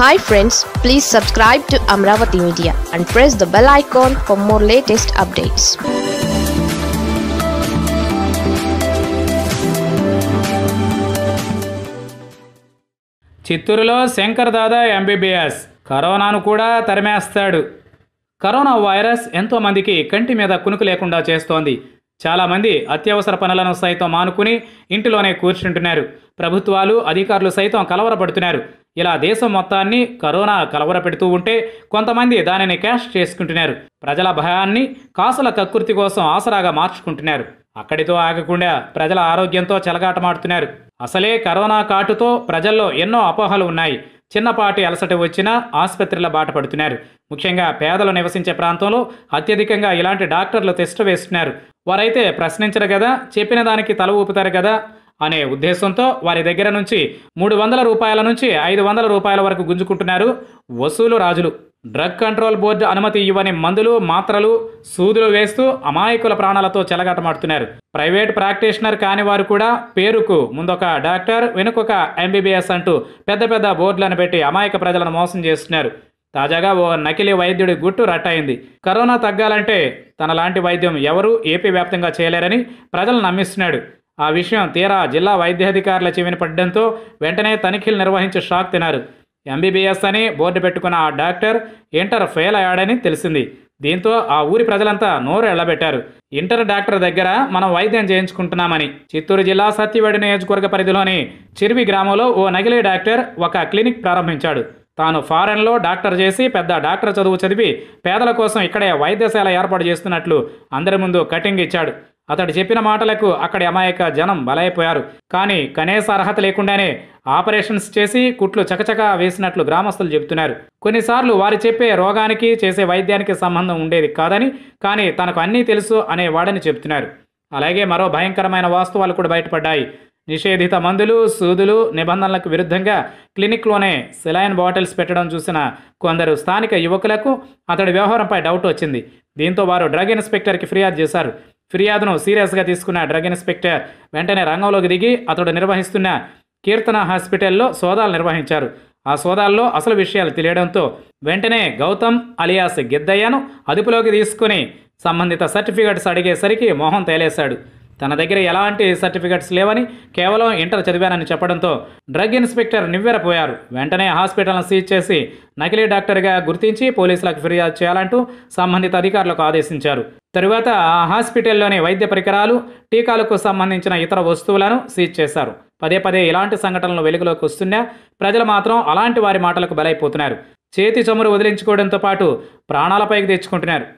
hi friends please subscribe to Amaravati media and press the bell icon for more latest updates చిత్తూరులో శంకర్ దాదా MBBS కరోనాను కూడా తరిమేస్తాడు corona virus ఎంతోమందికి కంటి మీద కునుకు లేకుండా చేస్తోంది చాలామంది అత్యవసర పనులను సైతం మానుకుని ఇంటిలోనే కూర్చుంటున్నారు ప్రభుత్వాలు అధికారులు సైతం కలవరపడుతున్నారు ఇలా దేశం మొత్తాన్ని కరోనా కలవరపెడుతూ ఉంటే కొంతమంది దానిని క్యాష్ చేసుకుంటున్నారు ప్రజల భయాన్ని కాసుల కకృతి కోసం ఆసరాగా మార్చుకుంటున్నారు అక్కడితో ఆగకుండా ప్రజల ఆరోగ్యంతో చెలగాటమాడుతున్నారు అసలే కరోనా కాటుతో ప్రజల్లో ఎన్నో అపోహలు ఉన్నాయి చిన్నపాటి అలసట వచ్చినా ఆసుపత్రిలో బాట పడుతున్నారు ముఖ్యంగా పేదలు నివసించే ప్రాంతంలో అత్యధికంగా ఇలాంటి డాక్టర్లు టెస్ట్ వేస్తున్నారు వారైతే ప్రశ్నించరు కదా చెప్పిన దానికి తల ఊపుతారు కదా అనే ఉద్దేశంతో వారి దగ్గర నుంచి మూడు వందల రూపాయల నుంచి ఐదు వందల రూపాయల వరకు గుంజుకుంటున్నారు వసూలు రాజులు డ్రగ్ కంట్రోల్ బోర్డు అనుమతి ఇవ్వని మందులు మాత్రలు సూదులు వేస్తూ అమాయకుల ప్రాణాలతో చెలగాటమాడుతున్నారు ప్రైవేట్ ప్రాక్టీషనర్ కాని వారు కూడా పేరుకు ముందొక డాక్టర్ వెనుకొక ఎంబీబీఎస్ అంటూ పెద్ద పెద్ద బోర్డులను పెట్టి అమాయక ప్రజలను మోసం చేస్తున్నారు తాజాగా ఓ నకిలీ వైద్యుడి గుట్టు రట్టయింది కరోనా తగ్గాలంటే తన లాంటి వైద్యం ఎవరూ ఏపీ వ్యాప్తంగా చేయలేరని ప్రజలు నమ్మిస్తున్నాడు ఆ విషయం తీరా జిల్లా వైద్యాధికారుల చెవిని పడ్డంతో వెంటనే తనిఖీలు నిర్వహించి షాక్ తినారు ఎంబీబీఎస్ అని బోర్డు పెట్టుకున్న ఆ డాక్టర్ ఇంటర్ ఫెయిల్ అయ్యాడని తెలిసింది దీంతో ఆ ఊరి ప్రజలంతా నోరు ఎళ్లబెట్టారు ఇంటర్ డాక్టర్ దగ్గర మనం వైద్యం చేయించుకుంటున్నామని చిత్తూరు జిల్లా సత్యవేడి నియోజకవర్గ పరిధిలోని చిరువి గ్రామంలో ఓ నగిలే డాక్టర్ ఒక క్లినిక్ ప్రారంభించాడు తాను ఫారెన్లో డాక్టర్ చేసి పెద్ద డాక్టర్ చదువు చదివి పేదల కోసం ఇక్కడే వైద్యశాల ఏర్పాటు చేస్తున్నట్లు అందరి ముందు కటింగ్ ఇచ్చాడు అతడు చెప్పిన మాటలకు అక్కడి అమాయక జనం బలైపోయారు కానీ కనీస అర్హత లేకుండానే ఆపరేషన్స్ చేసి కుట్లు చకచకా వేసినట్లు గ్రామస్తులు చెబుతున్నారు కొన్నిసార్లు వారు చెప్పే రోగానికి చేసే వైద్యానికి సంబంధం ఉండేది కాదని కానీ తనకు అన్నీ తెలుసు అనేవాడని చెబుతున్నారు అలాగే మరో భయంకరమైన వాస్తవాలు కూడా బయటపడ్డాయి నిషేధిత మందులు సూదులు నిబంధనలకు విరుద్ధంగా క్లినిక్లోనే సెలైన్ బాటిల్స్ పెట్టడం చూసిన కొందరు స్థానిక యువకులకు అతడి వ్యవహారంపై డౌట్ వచ్చింది దీంతో వారు డ్రగ్ ఇన్స్పెక్టర్కి ఫిర్యాదు చేశారు ఫిర్యాదును సీరియస్గా తీసుకున్న డ్రగ్ ఇన్స్పెక్టర్ వెంటనే రంగంలోకి దిగి అతడు నిర్వహిస్తున్న కీర్తన హాస్పిటల్లో సోదాలు నిర్వహించారు ఆ సోదాల్లో అసలు విషయాలు తెలియడంతో వెంటనే గౌతమ్ అలియాస్ గిద్దయ్యను అదుపులోకి తీసుకుని సంబంధిత సర్టిఫికెట్స్ అడిగేసరికి మోహన్ తేలేశాడు తన దగ్గర ఎలాంటి సర్టిఫికెట్స్ లేవని కేవలం ఇంటర్ చదివానని చెప్పడంతో డ్రగ్ ఇన్స్పెక్టర్ నివ్వెరపోయారు వెంటనే హాస్పిటల్ను సీజ్ చేసి నకిలీ డాక్టర్గా గుర్తించి పోలీసులకు ఫిర్యాదు చేయాలంటూ సంబంధిత అధికారులకు ఆదేశించారు తరువాత ఆ హాస్పిటల్లోని వైద్య పరికరాలు టీకాలకు సంబంధించిన ఇతర వస్తువులను సీజ్ చేశారు పదే పదే ఇలాంటి సంఘటనలు వెలుగులోకి వస్తున్నా ప్రజలు మాత్రం అలాంటి వారి మాటలకు బలైపోతున్నారు చేతి చమురు వదిలించుకోవడంతో పాటు ప్రాణాలపైకి తెచ్చుకుంటున్నారు